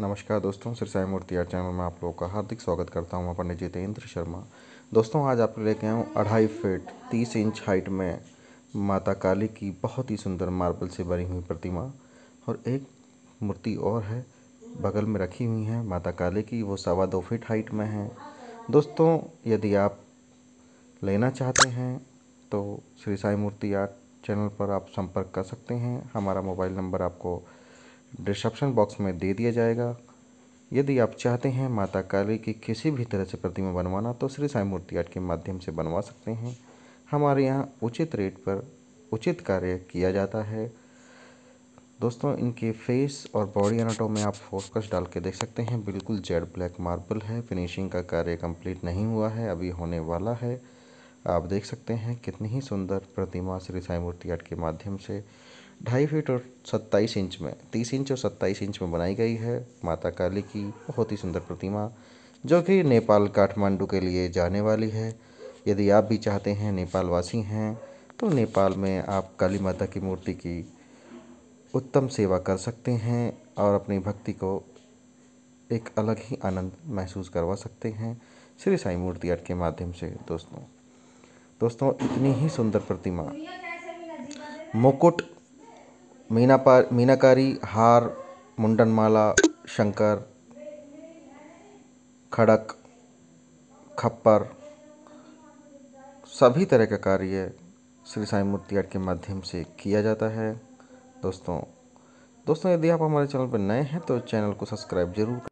नमस्कार दोस्तों सिरसाई मूर्ति art channel में आप लोगों का हार्दिक स्वागत करता हूं मैं पंडित जितेंद्र शर्मा दोस्तों आज आपको लेके आया हूं अढ़ाई फीट तीस इंच हाइट में माता काली की बहुत ही सुंदर मार्बल से बनी हुई प्रतिमा और एक मूर्ति और है बगल में रखी हुई है माता काली की वो सवा दो फीट हाइट में है दोस्तों यदि आप लेना चाहते हैं तो श्री साई मूर्ति आर्ट चैनल पर आप संपर्क कर सकते हैं हमारा मोबाइल नंबर आपको डिस्क्रिप्शन बॉक्स में दे दिया जाएगा यदि आप चाहते हैं माता काली की किसी भी तरह से प्रतिमा बनवाना तो श्री साई मूर्ति आर्ट के माध्यम से बनवा सकते हैं हमारे यहाँ उचित रेट पर उचित कार्य किया जाता है दोस्तों इनके फेस और बॉडी अनाटो में आप फोकस डाल के देख सकते हैं बिल्कुल जेड ब्लैक मार्बल है फिनिशिंग का कार्य कंप्लीट नहीं हुआ है अभी होने वाला है आप देख सकते हैं कितनी ही सुंदर प्रतिमा श्री साई मूर्ति आर्ट के माध्यम से ढाई फीट और सत्ताईस इंच में तीस इंच और सत्ताईस इंच में बनाई गई है माता काली की बहुत ही सुंदर प्रतिमा जो कि नेपाल काठमांडू के लिए जाने वाली है यदि आप भी चाहते हैं नेपाल वासी हैं तो नेपाल में आप काली माता की मूर्ति की उत्तम सेवा कर सकते हैं और अपनी भक्ति को एक अलग ही आनंद महसूस करवा सकते हैं श्री साई मूर्ति आर्ट के माध्यम से दोस्तों दोस्तों इतनी ही सुंदर प्रतिमा मुकुट मीना मीनाकारी हार मुंडनमाला शंकर खड़क खप्पर सभी तरह का कार्य श्री साई मूर्ति आर्ट के माध्यम से किया जाता है दोस्तों दोस्तों यदि आप हमारे चैनल पर नए हैं तो चैनल को सब्सक्राइब ज़रूर